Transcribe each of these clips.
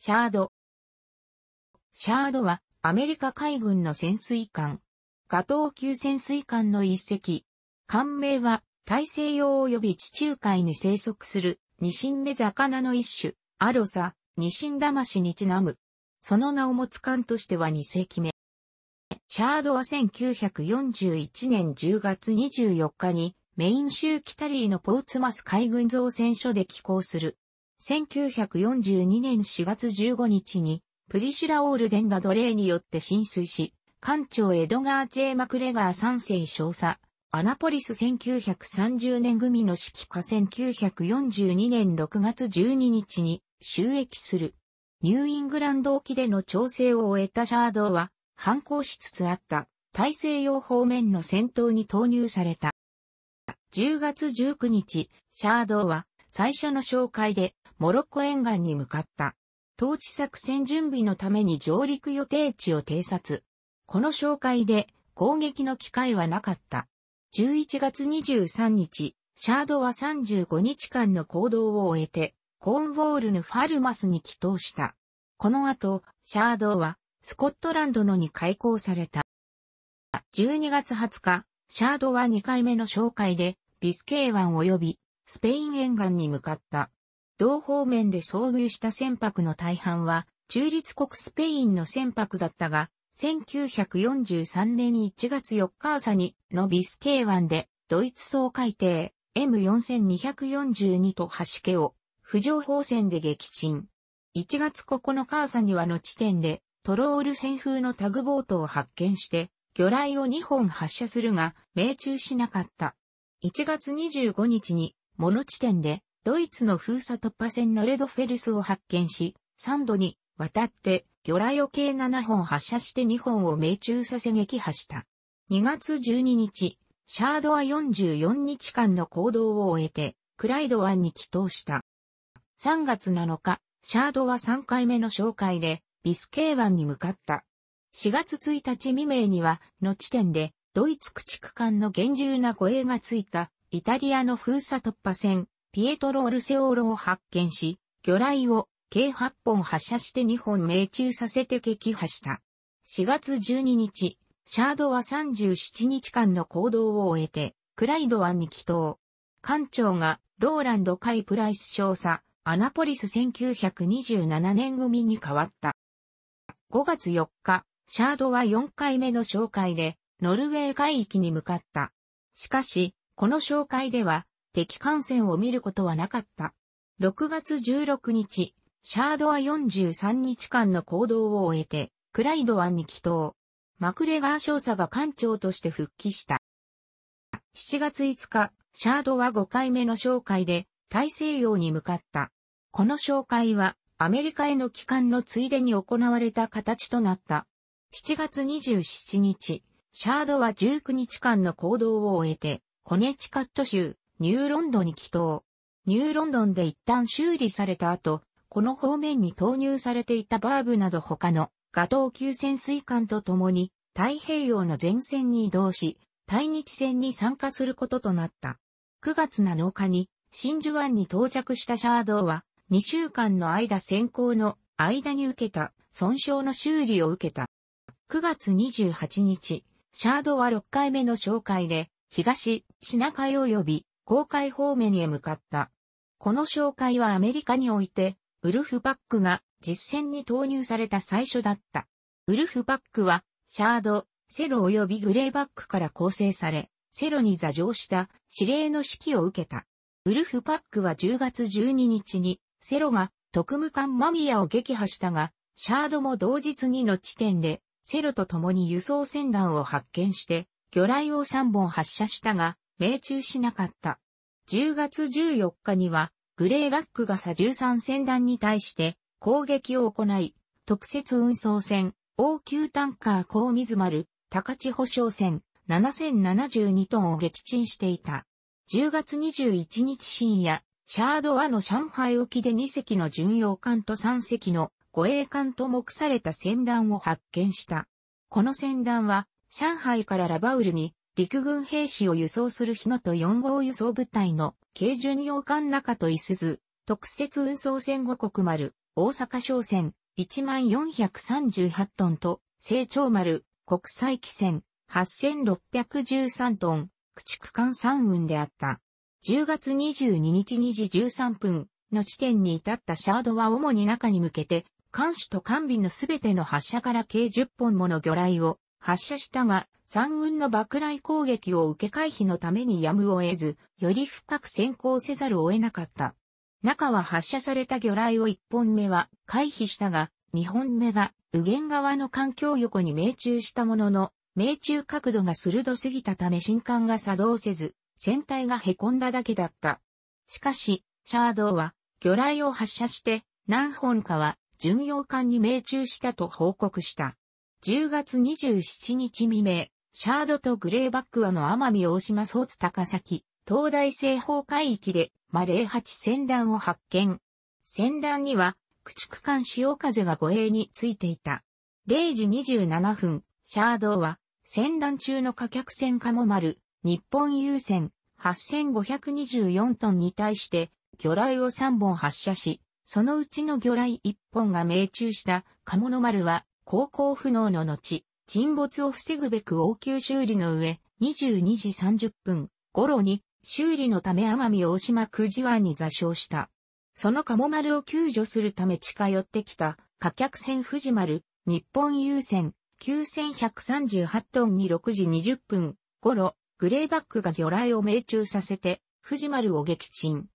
シャード。シャードはアメリカ海軍の潜水艦。ガトー級潜水艦の一隻。艦名は大西洋及び地中海に生息するニシンメ魚の一種、アロサ、ニシン魂にちなむ。その名を持つ艦としては2隻目。シャードは1941年10月24日にメイン州キタリーのポーツマス海軍造船所で寄港する1942年4月15日に、プリシラ・オールデン・が奴隷によって浸水し、艦長エドガー・ジェイ・マクレガー3世少佐、アナポリス1930年組の指揮下1942年6月12日に収益する。ニューイングランド沖での調整を終えたシャードは、反抗しつつあった大西洋方面の戦闘に投入された。10月19日、シャードは最初の紹介でモロッコ沿岸に向かった。統治作戦準備のために上陸予定地を偵察。この紹介で攻撃の機会はなかった。11月23日、シャードは35日間の行動を終えて、コーンウォールヌ・ファルマスに帰投した。この後、シャードはスコットランドのに開港された。12月20日、シャードは2回目の紹介で、ビスケー湾及びスペイン沿岸に向かった。同方面で遭遇した船舶の大半は、中立国スペインの船舶だったが、1943年1月4日朝に、のビスケー湾で、ドイツ総海艇、M4242 と橋家を、浮上砲船で撃沈。1月9日朝にはの地点で、トロール船風のタグボートを発見して、魚雷を2本発射するが、命中しなかった。1月25日に、モノ地点で、ドイツの封鎖突破船のレドフェルスを発見し、3度に渡って、魚雷を計7本発射して2本を命中させ撃破した。2月12日、シャードは44日間の行動を終えて、クライド湾に帰投した。3月7日、シャードは3回目の紹介で、ビスケー湾に向かった。4月1日未明には、の地点で、ドイツ駆逐艦の厳重な護衛がついた、イタリアの封鎖突破船、ピエトロ・オルセオーロを発見し、魚雷を計8本発射して2本命中させて撃破した。4月12日、シャードは37日間の行動を終えて、クライド湾に帰島。艦長がローランド・カイ・プライス少佐、アナポリス1927年組に変わった。5月4日、シャードは4回目の紹介で、ノルウェー海域に向かった。しかし、この紹介では、敵艦船を見ることはなかった。6月16日、シャードは43日間の行動を終えて、クライド湾に帰投。マクレガー少佐が艦長として復帰した。7月5日、シャードは5回目の紹介で大西洋に向かった。この紹介はアメリカへの帰還のついでに行われた形となった。7月27日、シャードは19日間の行動を終えて、コネチカット州ニューロンドンに帰投。ニューロンドンで一旦修理された後、この方面に投入されていたバーブなど他のガトー級潜水艦と共に太平洋の前線に移動し、対日戦に参加することとなった。9月7日に真珠湾に到着したシャードーは2週間の間先行の間に受けた損傷の修理を受けた。9月28日、シャードは6回目の紹介で東シナ海及び公海方面へ向かった。この紹介はアメリカにおいて、ウルフパックが実戦に投入された最初だった。ウルフパックは、シャード、セロ及びグレーバックから構成され、セロに座上した指令の指揮を受けた。ウルフパックは10月12日に、セロが特務艦マミヤを撃破したが、シャードも同日にの地点で、セロと共に輸送船団を発見して、魚雷を3本発射したが、命中しなかった。10月14日には、グレーバックがサ13船団に対して攻撃を行い、特設運送船、応急タンカー高水丸、高千保商船、7072トンを撃沈していた。10月21日深夜、シャードワの上海沖で2隻の巡洋艦と3隻の護衛艦と目された船団を発見した。この船団は、上海からラバウルに陸軍兵士を輸送する日野と4号輸送部隊の軽巡洋艦中と伊図、特設運送船五国丸、大阪商船、1438トンと、成長丸、国際汽船、8613トン、駆逐艦3運であった。10月22日2時13分の地点に至ったシャードは主に中に向けて、艦首と艦尾のすべての発射から計10本もの魚雷を発射したが、三軍の爆雷攻撃を受け回避のためにやむを得ず、より深く先行せざるを得なかった。中は発射された魚雷を一本目は回避したが、二本目が右舷側の環境横に命中したものの、命中角度が鋭すぎたため新艦が作動せず、船体が凹んだだけだった。しかし、シャードーは魚雷を発射して何本かは巡洋艦に命中したと報告した。10月27日未明、シャードとグレーバックはの奄美大島ソーツ高崎、東大西方海域で、マレー8船団を発見。船団には、駆逐艦潮風が護衛についていた。0時27分、シャードは、船団中の貨客船カモ丸、日本優船、8524トンに対して、魚雷を3本発射し、そのうちの魚雷1本が命中したカモノ丸は航行不能の後、沈没を防ぐべく応急修理の上、22時30分頃に修理のため奄美大島九慈湾に座礁した。そのカモ丸を救助するため近寄ってきた貨客船富士丸、日本郵船9138トンに6時20分頃、グレーバックが魚雷を命中させて、富士丸を撃沈。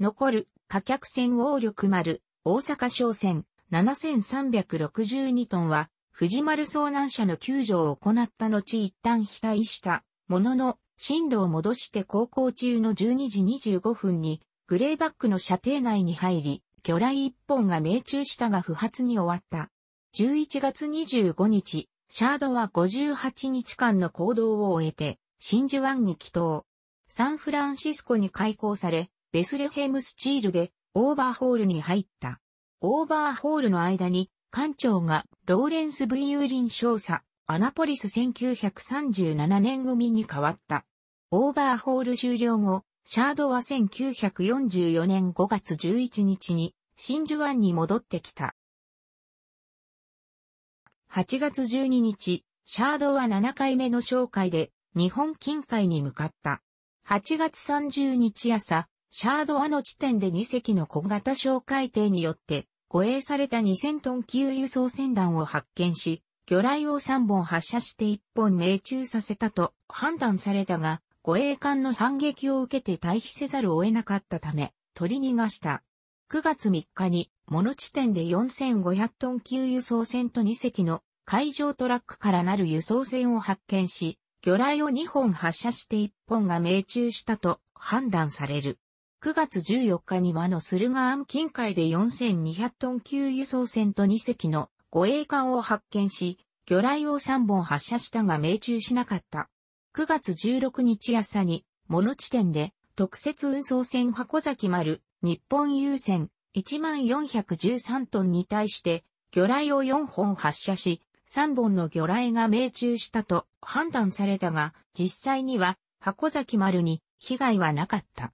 残る、貨客船王力丸、大阪商船、7362トンは、藤丸遭難者の救助を行った後一旦被災したものの、震度を戻して航行中の12時25分に、グレーバックの射程内に入り、魚雷1本が命中したが不発に終わった。11月25日、シャードは58日間の行動を終えて、真珠湾に帰島。サンフランシスコに開港され、ベスレヘムスチールでオーバーホールに入った。オーバーホールの間に、艦長がローレンス・ブイユーリン少佐、アナポリス1937年組に変わった。オーバーホール終了後、シャードは1944年5月11日に、真珠湾に戻ってきた。8月12日、シャードは7回目の紹介で、日本近海に向かった。8月30日朝、シャードはの地点で2隻の小型哨戒艇によって、護衛された2000トン級輸送船団を発見し、魚雷を3本発射して1本命中させたと判断されたが、護衛艦の反撃を受けて退避せざるを得なかったため、取り逃がした。9月3日に、モノ地点で4500トン級輸送船と2隻の海上トラックからなる輸送船を発見し、魚雷を2本発射して1本が命中したと判断される。9月14日にはの駿河湾近海で4200トン級輸送船と2隻の護衛艦を発見し、魚雷を3本発射したが命中しなかった。9月16日朝に、物地点で特設運送船箱崎丸、日本郵船1413トンに対して魚雷を4本発射し、3本の魚雷が命中したと判断されたが、実際には箱崎丸に被害はなかった。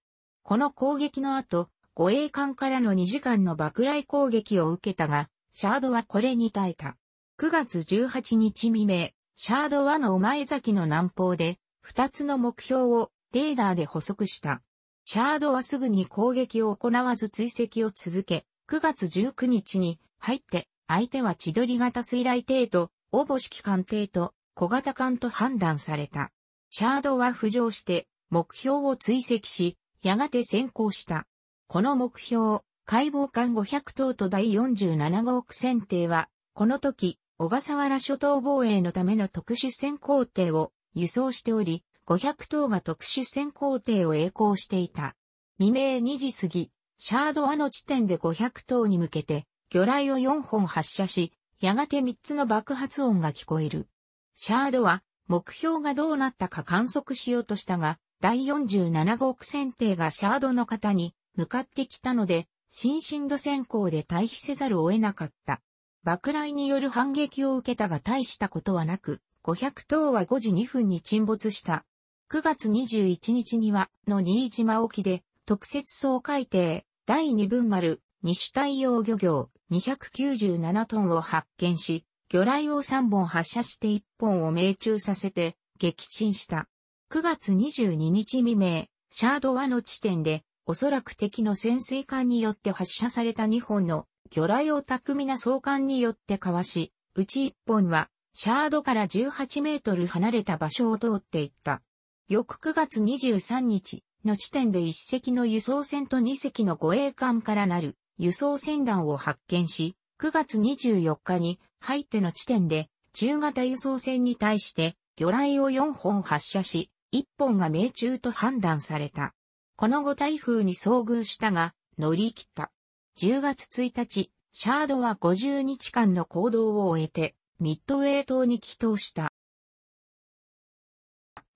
この攻撃の後、護衛艦からの2時間の爆雷攻撃を受けたが、シャードはこれに耐えた。9月18日未明、シャードはのお前崎の南方で、2つの目標をレーダーで捕捉した。シャードはすぐに攻撃を行わず追跡を続け、9月19日に入って、相手は千鳥型水雷艇と、おぼしき艦艇と、小型艦と判断された。シャードは浮上して、目標を追跡し、やがて先行した。この目標、解剖艦500等と第47号区船艇は、この時、小笠原諸島防衛のための特殊潜航艇を輸送しており、500等が特殊潜航艇を栄光していた。未明2時過ぎ、シャードアの地点で500等に向けて、魚雷を4本発射し、やがて3つの爆発音が聞こえる。シャードは、目標がどうなったか観測しようとしたが、第47号区選定がシャードの方に向かってきたので、新進度先行で退避せざるを得なかった。爆雷による反撃を受けたが大したことはなく、500頭は5時2分に沈没した。9月21日には、の新島沖で、特設総海底、第2分丸、西太陽漁業、297トンを発見し、魚雷を3本発射して1本を命中させて、撃沈した。9月22日未明、シャードワの地点で、おそらく敵の潜水艦によって発射された2本の魚雷を巧みな相艦によってかわし、うち1本は、シャードから18メートル離れた場所を通っていった。翌9月23日の地点で1隻の輸送船と2隻の護衛艦からなる輸送船団を発見し、9月24日に入っての地点で中型輸送船に対して魚雷を4本発射し、一本が命中と判断された。この後台風に遭遇したが、乗り切った。10月1日、シャードは50日間の行動を終えて、ミッドウェー島に帰島した。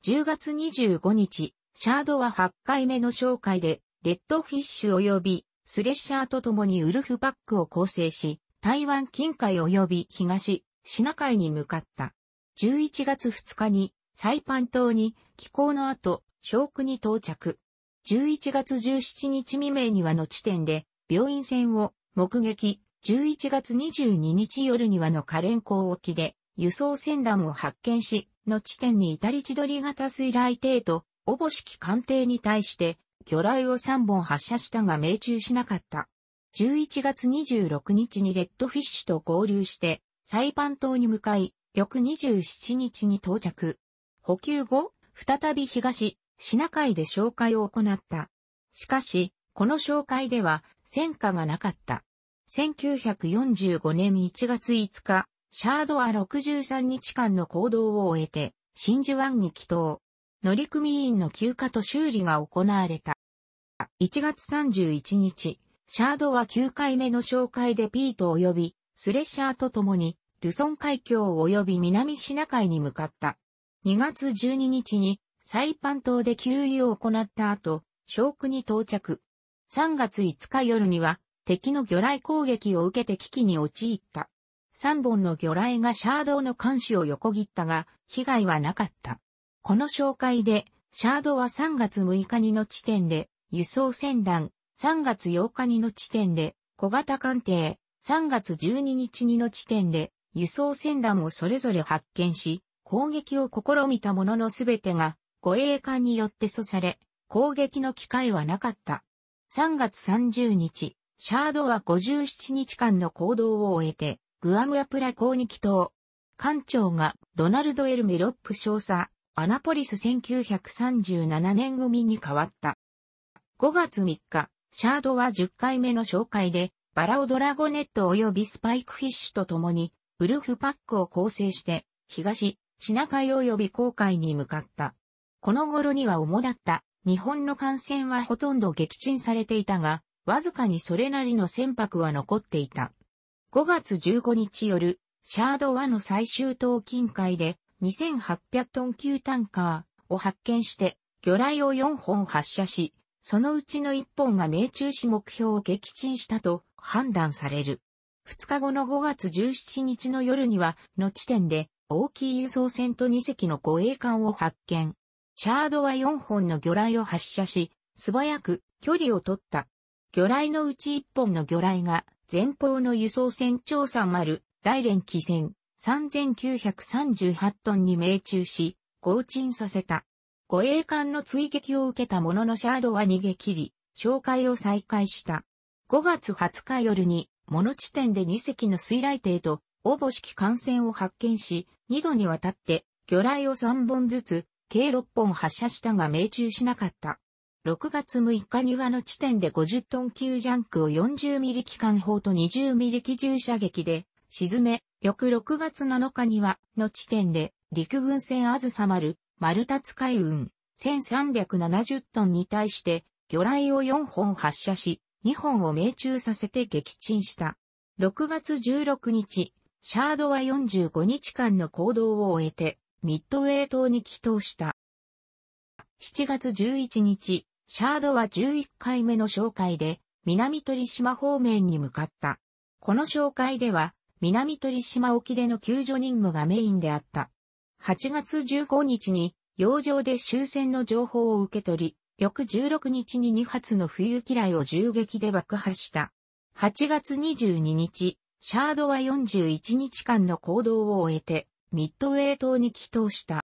10月25日、シャードは8回目の紹介で、レッドフィッシュ及びスレッシャーと共にウルフバックを構成し、台湾近海及び東、シナ海に向かった。11月2日にサイパン島に寄港の後、小区に到着。11月17日未明にはの地点で、病院船を目撃。11月22日夜にはのカレン港沖で、輸送船団を発見し、の地点に至り千鳥型水雷艇と、おぼしき艦艇に対して、魚雷を3本発射したが命中しなかった。11月26日にレッドフィッシュと合流して、サイパン島に向かい、翌27日に到着。補給後、再び東、シナ海で紹介を行った。しかし、この紹介では戦果がなかった。1945年1月5日、シャードは63日間の行動を終えて、真珠湾に帰島。乗組員の休暇と修理が行われた。1月31日、シャードは9回目の紹介でピート及び、スレッシャーと共に、ルソン海峡及び南シナ海に向かった。2月12日にサイパン島で給油を行った後、小クに到着。3月5日夜には敵の魚雷攻撃を受けて危機に陥った。3本の魚雷がシャードの監視を横切ったが、被害はなかった。この紹介で、シャードは3月6日にの地点で、輸送船団、3月8日にの地点で、小型艦艇、3月12日にの地点で、輸送船団をそれぞれ発見し、攻撃を試みたもののすべてが護衛艦によって阻され、攻撃の機会はなかった。3月30日、シャードは57日間の行動を終えて、グアムアプラ港に帰島。艦長がドナルド・エル・メロップ少佐、アナポリス1937年組に変わった。5月3日、シャードは10回目の紹介で、バラオドラゴネット及びスパイクフィッシュと共に、ウルフパックを構成して、東、シナ海及び航海に向かった。この頃には主だった日本の艦船はほとんど撃沈されていたが、わずかにそれなりの船舶は残っていた。5月15日夜、シャード和の最終島近海で2800トン級タンカーを発見して、魚雷を4本発射し、そのうちの1本が命中し目標を撃沈したと判断される。2日後の5月17日の夜には、の地点で大きい輸送船と2隻の護衛艦を発見。シャードは4本の魚雷を発射し、素早く距離を取った。魚雷のうち1本の魚雷が前方の輸送船長さ丸大連機船3938トンに命中し、合沈させた。護衛艦の追撃を受けたもののシャードは逃げ切り、紹介を再開した。5月20日夜に、モノ地点で2隻の水雷艇と、応募式艦船を発見し、2度にわたって、魚雷を3本ずつ、計6本発射したが命中しなかった。6月6日にはの地点で50トン級ジャンクを40ミリ機関砲と20ミリ機銃射撃で沈め、翌6月7日にはの地点で陸軍船あずさ丸、丸立海運1370トンに対して魚雷を4本発射し、2本を命中させて撃沈した。6月16日、シャードは45日間の行動を終えて、ミッドウェー島に帰投した。7月11日、シャードは11回目の紹介で、南鳥島方面に向かった。この紹介では、南鳥島沖での救助任務がメインであった。8月15日に、洋上で終戦の情報を受け取り、翌16日に2発の冬嫌いを銃撃で爆破した。8月22日、シャードは41日間の行動を終えて、ミッドウェイ島に帰島した。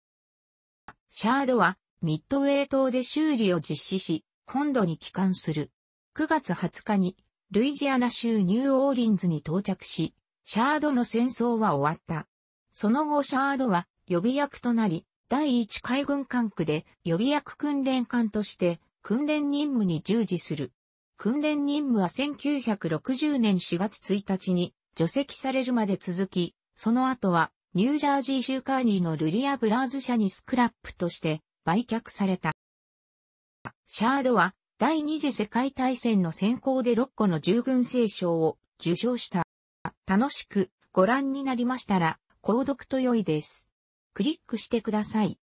シャードは、ミッドウェイ島で修理を実施し、本土に帰還する。9月20日に、ルイジアナ州ニューオーリンズに到着し、シャードの戦争は終わった。その後シャードは予備役となり、第1海軍管区で予備役訓練官として訓練任務に従事する。訓練任務は1960年4月1日に除籍されるまで続き、その後はニュージャージー州カーニーのルリア・ブラーズ社にスクラップとして売却された。シャードは第二次世界大戦の先行で6個の従軍聖賞を受賞した。楽しくご覧になりましたら、購読と良いです。クリックしてください。